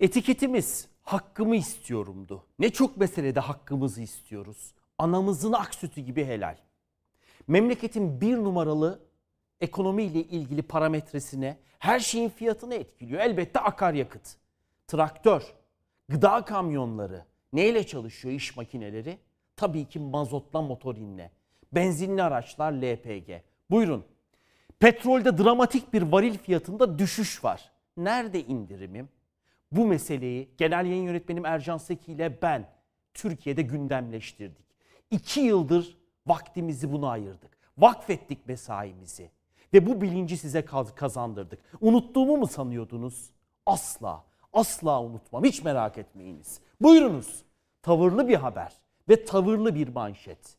Etiketimiz hakkımı istiyorumdu. Ne çok meselede hakkımızı istiyoruz. Anamızın ak sütü gibi helal. Memleketin bir numaralı ekonomiyle ilgili parametresine, her şeyin fiyatını etkiliyor. Elbette akaryakıt, traktör, gıda kamyonları, neyle çalışıyor iş makineleri? Tabii ki mazotla motorinle. Benzinli araçlar LPG. Buyurun. Petrolde dramatik bir varil fiyatında düşüş var. Nerede indirimim? bu meseleyi genel yayın yönetmenim Ercan Seki ile ben Türkiye'de gündemleştirdik. İki yıldır vaktimizi buna ayırdık. Vakfettik mesaimizi ve bu bilinci size kazandırdık. Unuttuğumu mu sanıyordunuz? Asla, asla unutmam. Hiç merak etmeyiniz. Buyurunuz. Tavırlı bir haber ve tavırlı bir manşet.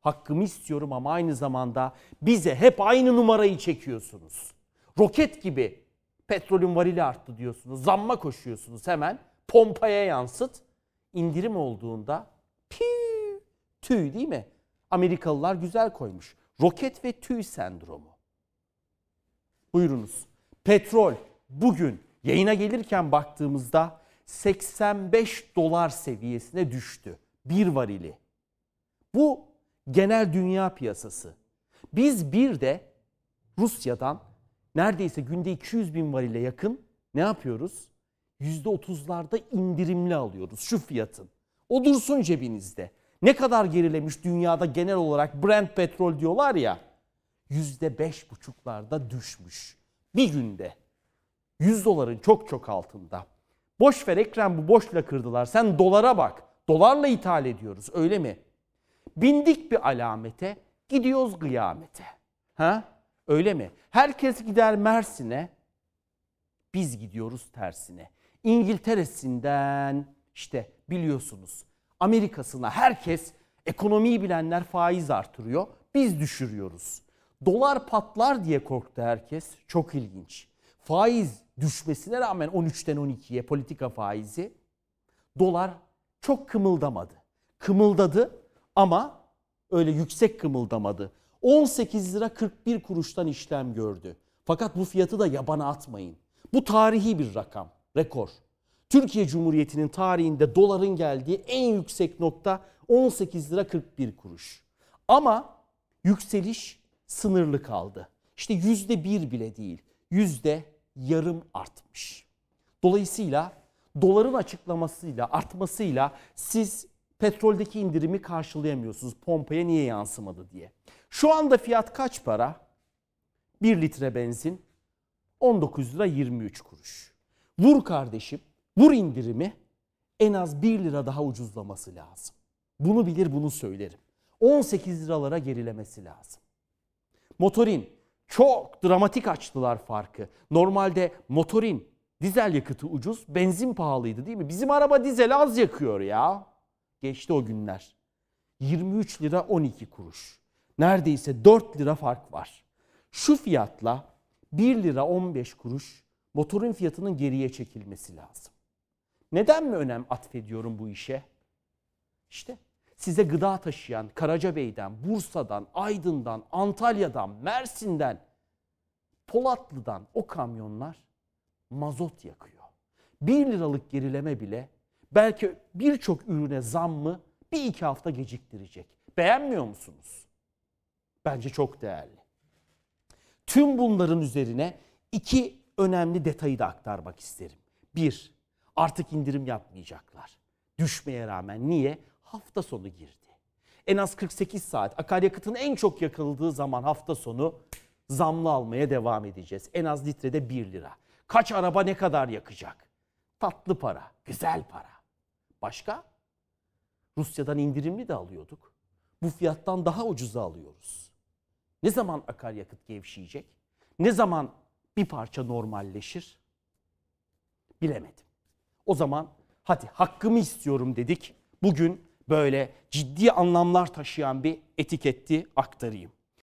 Hakkımı istiyorum ama aynı zamanda bize hep aynı numarayı çekiyorsunuz. Roket gibi Petrolün varili arttı diyorsunuz. Zamma koşuyorsunuz hemen. Pompaya yansıt. İndirim olduğunda piu tüy değil mi? Amerikalılar güzel koymuş. Roket ve tüy sendromu. Buyurunuz. Petrol bugün yayına gelirken baktığımızda 85 dolar seviyesine düştü. Bir varili. Bu genel dünya piyasası. Biz bir de Rusya'dan neredeyse günde 200 bin varile yakın ne yapıyoruz? %30'larda indirimli alıyoruz şu fiyatın. O dursun cebinizde. Ne kadar gerilemiş dünyada genel olarak Brent petrol diyorlar ya. %5,5'larda düşmüş. Bir günde. 100 doların çok çok altında. Boş ver Ekrem bu boşla kırdılar. Sen dolara bak. Dolarla ithal ediyoruz öyle mi? Bindik bir alamete, gidiyoruz kıyamete. Ha? Öyle mi? Herkes gider Mersin'e, biz gidiyoruz tersine. İngiltere'sinden işte biliyorsunuz Amerika'sına herkes ekonomiyi bilenler faiz artırıyor. Biz düşürüyoruz. Dolar patlar diye korktu herkes. Çok ilginç. Faiz düşmesine rağmen 13'ten 12'ye politika faizi dolar çok kımıldamadı. Kımıldadı ama öyle yüksek kımıldamadı. 18 lira 41 kuruştan işlem gördü. Fakat bu fiyatı da yabana atmayın. Bu tarihi bir rakam, rekor. Türkiye Cumhuriyeti'nin tarihinde doların geldiği en yüksek nokta 18 lira 41 kuruş. Ama yükseliş sınırlı kaldı. İşte yüzde bir bile değil, yüzde yarım artmış. Dolayısıyla doların açıklamasıyla, artmasıyla siz petroldeki indirimi karşılayamıyorsunuz. Pompaya niye yansımadı diye. Şu anda fiyat kaç para? 1 litre benzin 19 lira 23 kuruş. Vur kardeşim, vur indirimi en az 1 lira daha ucuzlaması lazım. Bunu bilir bunu söylerim. 18 liralara gerilemesi lazım. Motorin çok dramatik açtılar farkı. Normalde motorin dizel yakıtı ucuz, benzin pahalıydı değil mi? Bizim araba dizel az yakıyor ya. Geçti o günler. 23 lira 12 kuruş. Neredeyse 4 lira fark var. Şu fiyatla 1 lira 15 kuruş motorun fiyatının geriye çekilmesi lazım. Neden mi önem atfediyorum bu işe? İşte size gıda taşıyan Karacabey'den, Bursa'dan, Aydın'dan, Antalya'dan, Mersin'den, Polatlı'dan o kamyonlar mazot yakıyor. 1 liralık gerileme bile belki birçok ürüne zam mı bir iki hafta geciktirecek. Beğenmiyor musunuz? Bence çok değerli. Tüm bunların üzerine iki önemli detayı da aktarmak isterim. Bir, artık indirim yapmayacaklar. Düşmeye rağmen niye? Hafta sonu girdi. En az 48 saat akaryakıtın en çok yakıldığı zaman hafta sonu zamlı almaya devam edeceğiz. En az litrede 1 lira. Kaç araba ne kadar yakacak? Tatlı para, güzel para. Başka? Rusya'dan indirimli de alıyorduk. Bu fiyattan daha ucuza alıyoruz. Ne zaman akaryakıt gevşeyecek? Ne zaman bir parça normalleşir? Bilemedim. O zaman hadi hakkımı istiyorum dedik. Bugün böyle ciddi anlamlar taşıyan bir etiketti aktarayım.